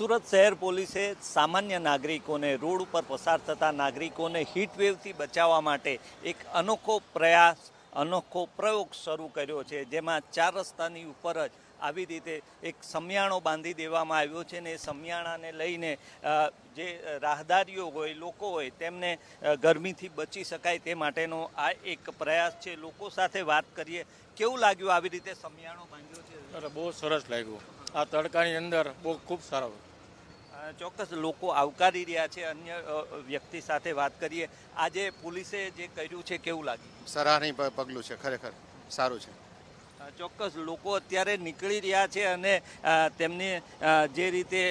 સુરત શહેર પોલીસે સામાન્ય નાગરિકોને રોડ ઉપર પસાર થતા નાગરિકોને હીટવેવથી બચાવવા માટે એક અનોખો પ્રયાસ અનોખો પ્રયોગ શરૂ કર્યો છે જેમાં ચાર રસ્તાની ઉપર જ આવી રીતે એક સમિયાણો બાંધી દેવામાં આવ્યો છે ને એ સમિયાણાને લઈને જે રાહદારીઓ હોય લોકો હોય તેમને ગરમીથી બચી શકાય તે માટેનો આ એક પ્રયાસ છે લોકો સાથે વાત કરીએ કેવું લાગ્યું આવી રીતે સમિયાણો બાંધ્યો છે બહુ સરસ લાગ્યું આ તડકાની અંદર બહુ ખૂબ સારો ચોક્કસ લોકો આવકારી રહ્યા છે અન્ય વ્યક્તિ સાથે વાત કરીએ આજે પોલીસે જે કર્યું છે કેવું લાગ્યું સરાહનીય પગલું છે ખરેખર સારું છે ચોક્કસ લોકો અત્યારે નીકળી રહ્યા છે અને તેમને જે રીતે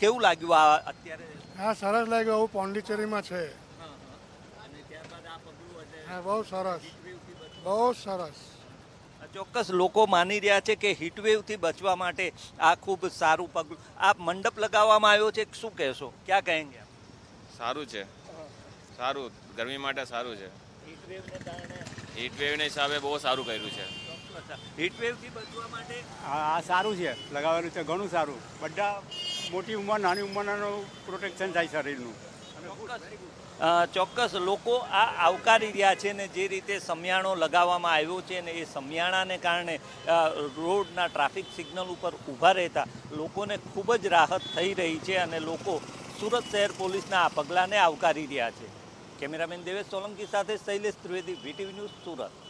કેવું લાગ્યું આ અત્યારે હા સરસ લાગ્યું આવું પોંડિચેરીમાં છે હા બહુ સરસ બહુ સરસ ચોક્કસ લોકો માની રહ્યા છે કે હીટવેવથી બચવા માટે આ ખૂબ સારું પગલું આ મંડપ લગાવવામાં આવ્યો છે શું કહેશો ક્યાં કહેંગે સારું છે સારું ગરમી માટે સારું છે હીટવેવને હિસાબે બહુ સારું કર્યું છે હીટવેવથી બચવા માટે આ સારું છે લગાવેલું છે ઘણું સારું બધા મોટી ઉંમર નાની ઉંમરનું પ્રોટેક્શન થાય શરીરનું ચોક્કસ લોકો આ આવકારી રહ્યા છે ને જે રીતે સમિયાણો લગાવવામાં આવ્યો છે ને એ સમિયાણાને કારણે રોડના ટ્રાફિક સિગ્નલ ઉપર ઊભા રહેતા લોકોને ખૂબ જ રાહત થઈ રહી છે અને લોકો સુરત શહેર પોલીસના આ પગલાંને આવકારી રહ્યા છે કેમેરામેન દેવેશ સોલંકી સાથે શૈલેષ ત્રિવેદી વીટીવી ન્યૂઝ સુરત